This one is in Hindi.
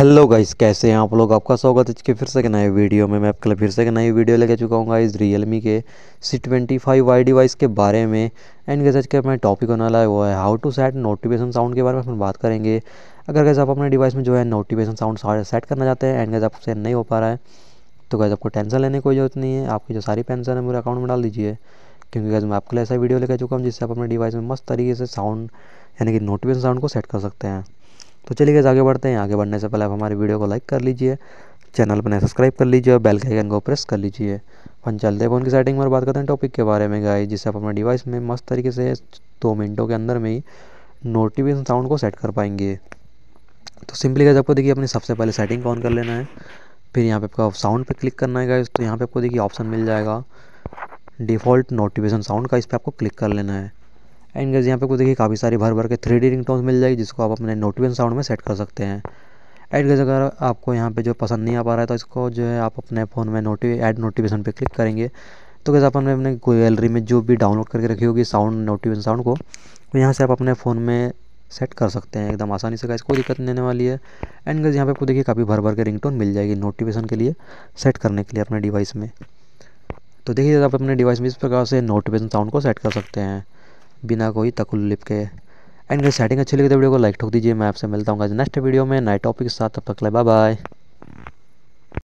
हेलो गाइस कैसे हैं आप लोग आपका स्वागत है इसके फिर से नए वीडियो में मैं आपके लिए फिर से नई वीडियो लेके चुका हूँ गाइस रियलमी के C twenty five Y device के बारे में एंड गैस आज का मैं टॉपिक होने वाला वो है how to set notification sound के बारे में हम बात करेंगे अगर गैस आप अपने डिवाइस में जो है नोटिफिकेशन साउंड सेट करना चाहते हैं एंड गैस आपसे नहीं हो पा रहा है तो गैस आपको टेंशन लेने कोई जरूरत नहीं है आपकी जो सारी पेंशन है मेरे अकाउंट में डाल दीजिए क्योंकि गैस मैं आपके लिए ऐसा वीडियो लेकर चुका हूँ जिससे आप अपने डिवाइस में मस्त तरीके से साउंड यानी कि नोटिफिकेशन साउंड को सेट कर सकते हैं तो चलिए गैस आगे बढ़ते हैं आगे बढ़ने से पहले आप हमारी वीडियो को लाइक कर लीजिए चैनल पर सब्सक्राइब कर लीजिए और बेल के आइकन को प्रेस कर लीजिए अपन चलते हैं फोन की सेटिंग में बात करते हैं टॉपिक के बारे में गाइस जिससे आप अपने डिवाइस में मस्त तरीके से दो मिनटों के अंदर में ही नोटिफिकेशन साउंड को सेट कर पाएंगे तो सिंपली गैस आपको देखिए अपनी सबसे पहले सेटिंग ऑन कर लेना है फिर यहाँ पे आपका साउंड पे क्लिक करना है गाइस तो यहाँ पे आपको देखिए ऑप्शन मिल जाएगा डिफ़ॉल्ट नोटिफिकेशन साउंड का इस पर आपको क्लिक कर लेना है एंड गैस यहाँ पे कुछ देखिए काफ़ी सारी भर भर के थ्री डी रिंग टोन मिल जाएगी जिसको आप अपने नोटिफिकेशन साउंड में सेट कर सकते हैं एड गज अगर आपको यहाँ पे जो पसंद नहीं आ पा रहा है तो इसको जो है आप अपने फ़ोन में नोटि एड नोटिफिकेशन पे क्लिक करेंगे तो कैसे आप अपने अपने गैलरी में जो भी डाउनलोड करके रखी होगी साउंड नोटिफिकेशन साउंड को तो यहाँ से आप अपने फ़ोन में सेट कर सकते हैं एकदम आसानी से गैस कोई दिक्कत नहीं वाली है एंड गैस यहाँ पे आपको देखिए काफ़ी भर भर के टोन मिल जाएगी नोटिफिकेशन के लिए सेट करने के लिए अपने डिवाइस में तो देखिए आप अपने डिवाइस में इस प्रकार से नोटिफिकेशन साउंड को सेट कर सकते हैं बिना कोई तकलीफ के एंड सेटिंग अच्छी लगी तो वीडियो को लाइक ठोक दीजिए मैं आपसे मिलता हूँ नेक्स्ट वीडियो में नए टॉपिक के साथ तब तक ले बाय